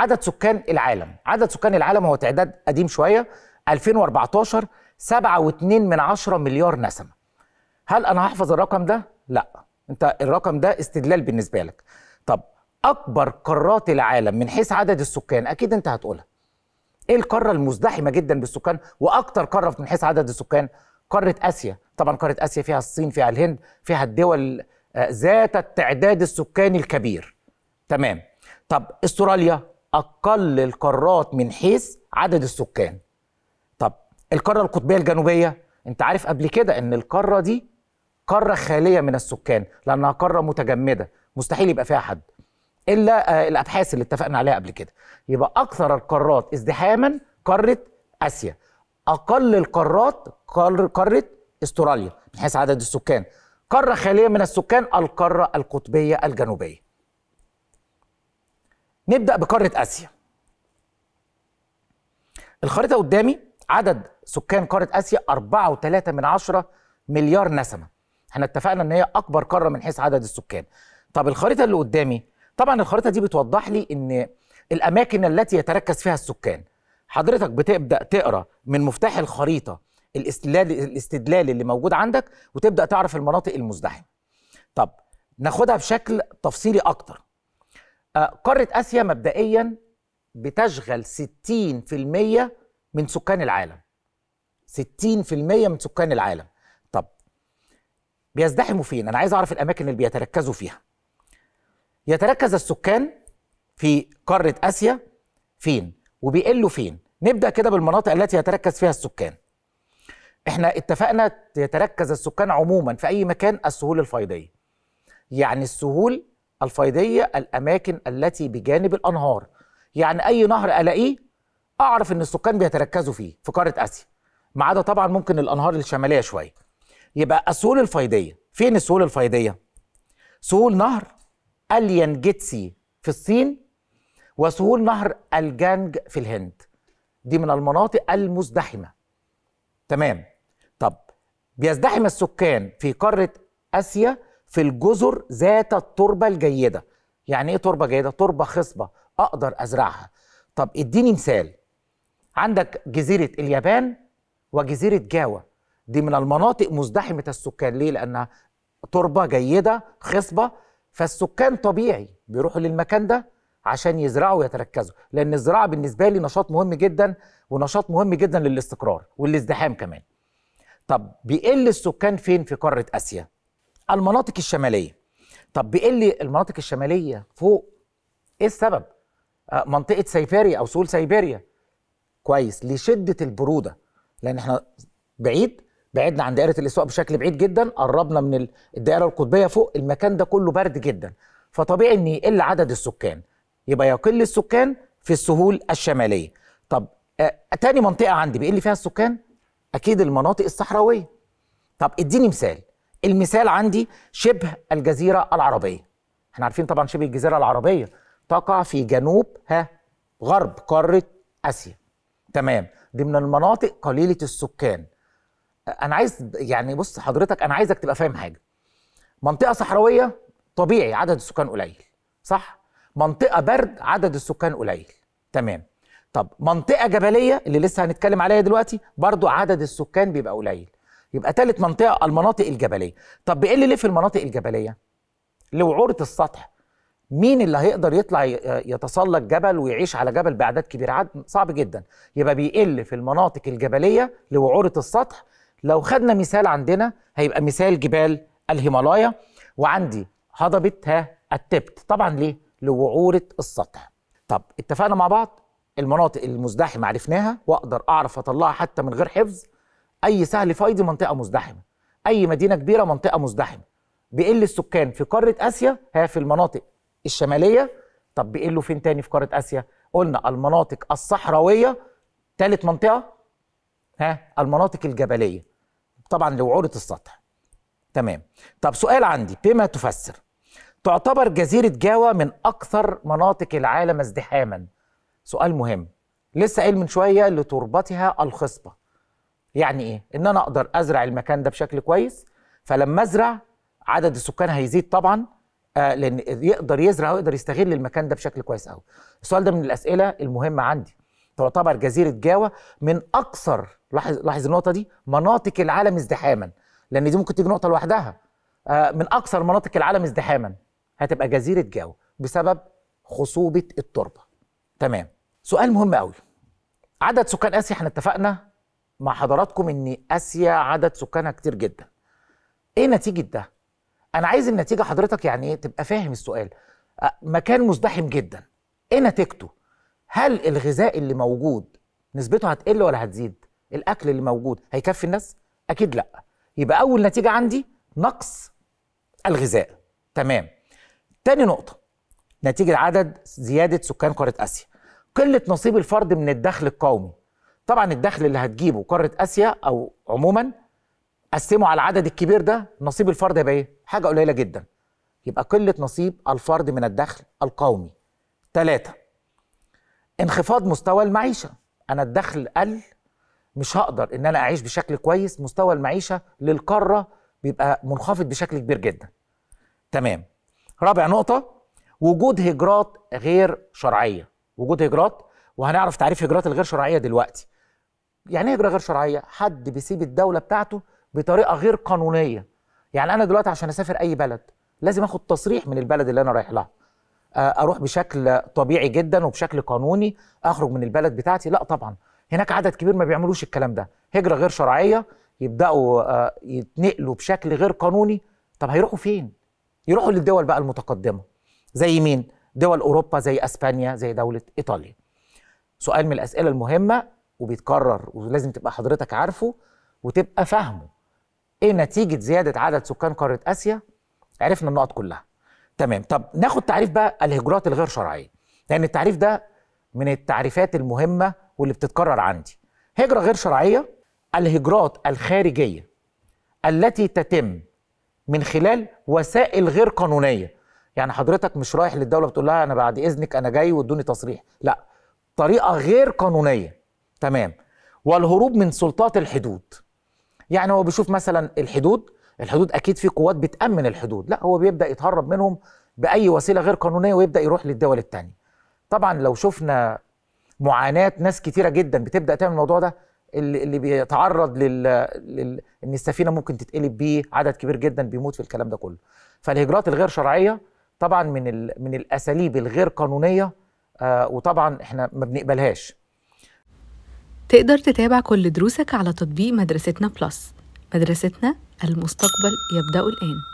عدد سكان العالم عدد سكان العالم هو تعداد قديم شوية 2014 7.2 من عشرة مليار نسمة هل أنا هحفظ الرقم ده؟ لا أنت الرقم ده استدلال بالنسبة لك طب أكبر قارات العالم من حيث عدد السكان أكيد أنت هتقولها إيه القارة المزدحمة جدا بالسكان وأكتر قارة من حيث عدد السكان؟ قارة آسيا طبعا قارة آسيا فيها الصين فيها الهند فيها الدول آه، ذات التعداد السكاني الكبير تمام طب استراليا اقل القارات من حيث عدد السكان طب القاره القطبيه الجنوبيه انت عارف قبل كده ان القاره دي قاره خاليه من السكان لانها قاره متجمده مستحيل يبقى فيها حد الا آه، الابحاث اللي اتفقنا عليها قبل كده يبقى اكثر القارات ازدحاما قاره اسيا اقل القارات قاره استراليا من حيث عدد السكان قاره خاليه من السكان القاره القطبيه الجنوبيه نبدأ بقارة آسيا الخريطة قدامي عدد سكان قارة آسيا 4.3 من عشرة مليار نسمة احنا اتفقنا ان هي اكبر قارة من حيث عدد السكان طب الخريطة اللي قدامي طبعا الخريطة دي بتوضح لي ان الاماكن التي يتركز فيها السكان حضرتك بتبدا تقرا من مفتاح الخريطه الاستدلال الاستدلال اللي موجود عندك وتبدا تعرف المناطق المزدحمه طب ناخدها بشكل تفصيلي اكتر آه، قارة آسيا مبدئيا بتشغل 60% من سكان العالم 60% من سكان العالم طب بيزدحموا فين؟ أنا عايز أعرف الأماكن اللي بيتركزوا فيها يتركز السكان في قارة آسيا فين؟ وبيقلوا فين؟ نبدأ كده بالمناطق التي يتركز فيها السكان احنا اتفقنا يتركز السكان عموما في أي مكان السهول الفيضية يعني السهول الفيضية الأماكن التي بجانب الأنهار يعني أي نهر ألاقيه أعرف إن السكان بيتركزوا فيه في قارة آسيا ما عدا طبعا ممكن الأنهار الشمالية شوية يبقى السهول الفيضية فين السهول الفيضية؟ سهول نهر أليان جيتسي في الصين وسهول نهر الجانج في الهند دي من المناطق المزدحمة تمام طب بيزدحم السكان في قارة آسيا في الجزر ذات التربه الجيده يعني ايه تربه جيده تربه خصبه اقدر ازرعها طب اديني مثال عندك جزيره اليابان وجزيره جاوا دي من المناطق مزدحمه السكان ليه لانها تربه جيده خصبه فالسكان طبيعي بيروحوا للمكان ده عشان يزرعوا ويتركزوا لان الزراعه بالنسبه لي نشاط مهم جدا ونشاط مهم جدا للاستقرار والازدحام كمان طب بيقل السكان فين في قاره اسيا المناطق الشماليه طب بيقول لي المناطق الشماليه فوق ايه السبب آه، منطقه سيبيريا او سول سيبيريا كويس لشده البروده لان احنا بعيد بعدنا عن دائره الاستواء بشكل بعيد جدا قربنا من الدائره القطبيه فوق المكان ده كله برد جدا فطبيعي ان يقل عدد السكان يبقى يقل السكان في السهول الشماليه طب آه، تاني منطقه عندي بيقل فيها السكان اكيد المناطق الصحراويه طب اديني مثال المثال عندي شبه الجزيرة العربية احنا عارفين طبعا شبه الجزيرة العربية تقع في جنوب ها غرب قارة آسيا تمام دي من المناطق قليلة السكان أنا عايز يعني بص حضرتك أنا عايزك تبقى فاهم حاجة منطقة صحراوية طبيعي عدد السكان قليل صح؟ منطقة برد عدد السكان قليل تمام طب منطقة جبلية اللي لسه هنتكلم عليها دلوقتي برضو عدد السكان بيبقى قليل يبقى ثالث منطقه المناطق الجبليه طب بيقل ليه في المناطق الجبليه لوعوره السطح مين اللي هيقدر يطلع يتسلق جبل ويعيش على جبل باعداد كبيره عد صعب جدا يبقى بيقل في المناطق الجبليه لوعوره السطح لو خدنا مثال عندنا هيبقى مثال جبال الهيمالايا وعندي هضبه ها التبت طبعا ليه لوعوره السطح طب اتفقنا مع بعض المناطق المزدحمه عرفناها واقدر اعرف اطلعها حتى من غير حفظ اي سهل فيضي منطقه مزدحمه اي مدينه كبيره منطقه مزدحمه بيقل السكان في قاره اسيا هي في المناطق الشماليه طب بيقلوا فين تاني في قاره اسيا قلنا المناطق الصحراويه ثالث منطقه ها المناطق الجبليه طبعا لوعوره السطح تمام طب سؤال عندي بما تفسر تعتبر جزيره جاوا من اكثر مناطق العالم ازدحاما سؤال مهم لسه قايل من شويه لتربتها الخصبه يعني ايه ان انا اقدر ازرع المكان ده بشكل كويس فلما ازرع عدد السكان هيزيد طبعا آه لان يقدر يزرع ويقدر يستغل المكان ده بشكل كويس قوي السؤال ده من الاسئله المهمه عندي تعتبر جزيره جاوه من اكثر لاحظ لاحظ النقطه دي مناطق العالم ازدحاما لان دي ممكن تيجي نقطه لوحدها آه من اكثر مناطق العالم ازدحاما هتبقى جزيره جاوه بسبب خصوبه التربه تمام سؤال مهم قوي عدد سكان اسيا احنا اتفقنا مع حضراتكم ان اسيا عدد سكانها كتير جدا ايه نتيجه ده انا عايز النتيجه حضرتك يعني ايه تبقى فاهم السؤال مكان مزدحم جدا ايه نتيجته هل الغذاء اللي موجود نسبته هتقل ولا هتزيد الاكل اللي موجود هيكفي الناس اكيد لا يبقى اول نتيجه عندي نقص الغذاء تمام تاني نقطه نتيجه عدد زياده سكان قاره اسيا قله نصيب الفرد من الدخل القومي طبعا الدخل اللي هتجيبه قاره اسيا او عموما قسمه على العدد الكبير ده نصيب الفرد هيبقى ايه؟ حاجه قليله جدا يبقى قله نصيب الفرد من الدخل القومي. ثلاثة انخفاض مستوى المعيشه انا الدخل قل مش هقدر ان انا اعيش بشكل كويس مستوى المعيشه للقاره بيبقى منخفض بشكل كبير جدا. تمام. رابع نقطه وجود هجرات غير شرعيه، وجود هجرات وهنعرف تعريف هجرات الغير شرعيه دلوقتي. يعني ايه هجره غير شرعيه حد بيسيب الدوله بتاعته بطريقه غير قانونيه يعني انا دلوقتي عشان اسافر اي بلد لازم اخد تصريح من البلد اللي انا رايح لها آه، اروح بشكل طبيعي جدا وبشكل قانوني اخرج من البلد بتاعتي لا طبعا هناك عدد كبير ما بيعملوش الكلام ده هجره غير شرعيه يبداوا آه، يتنقلوا بشكل غير قانوني طب هيروحوا فين يروحوا للدول بقى المتقدمه زي مين دول اوروبا زي اسبانيا زي دوله ايطاليا سؤال من الاسئله المهمه وبيتكرر ولازم تبقى حضرتك عارفه وتبقى فاهمه ايه نتيجه زياده عدد سكان قاره اسيا عرفنا النقط كلها تمام طب ناخد تعريف بقى الهجرات الغير شرعيه لان التعريف ده من التعريفات المهمه واللي بتتكرر عندي هجره غير شرعيه الهجرات الخارجيه التي تتم من خلال وسائل غير قانونيه يعني حضرتك مش رايح للدوله بتقول لها انا بعد اذنك انا جاي وادوني تصريح لا طريقه غير قانونيه تمام والهروب من سلطات الحدود يعني هو بيشوف مثلا الحدود الحدود اكيد في قوات بتامن الحدود لا هو بيبدا يتهرب منهم باي وسيله غير قانونيه ويبدا يروح للدول الثانيه طبعا لو شفنا معاناه ناس كثيره جدا بتبدا تعمل الموضوع ده اللي, اللي بيتعرض لل... لل... ان السفينه ممكن تتقلب بيه عدد كبير جدا بيموت في الكلام ده كله فالهجرات الغير شرعيه طبعا من ال... من الاساليب الغير قانونيه آه وطبعا احنا ما بنقبلهاش تقدر تتابع كل دروسك على تطبيق مدرستنا بلس مدرستنا المستقبل يبدأ الآن